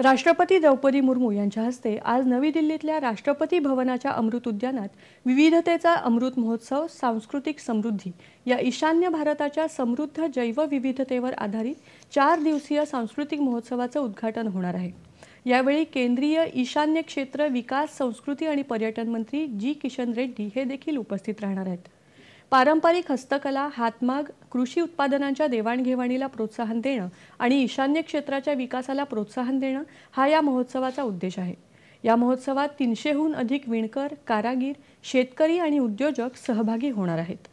राष्ट्रपती द्रौपदी मुर्मू यांच्या हस्ते आज नवी दिल्लीतल्या राष्ट्रपती भवनाच्या अमृत उद्यानात विविधतेचा अमृत महोत्सव सांस्कृतिक समृद्धी या ईशान्य भारताच्या समृद्ध जैवविविधतेवर आधारित चार दिवसीय सांस्कृतिक महोत्सवाचं उद्घाटन होणार आहे यावेळी केंद्रीय ईशान्य क्षेत्र विकास संस्कृती आणि पर्यटन मंत्री जी किशन रेड्डी हे देखील उपस्थित राहणार आहेत पारंपरिक हस्तकला हातमाग कृषी उत्पादनांच्या देवाणघेवाणीला प्रोत्साहन देणं आणि ईशान्य क्षेत्राच्या विकासाला प्रोत्साहन देणं हा या महोत्सवाचा उद्देश आहे या महोत्सवात तीनशेहून अधिक विणकर कारागीर शेतकरी आणि उद्योजक सहभागी होणार आहेत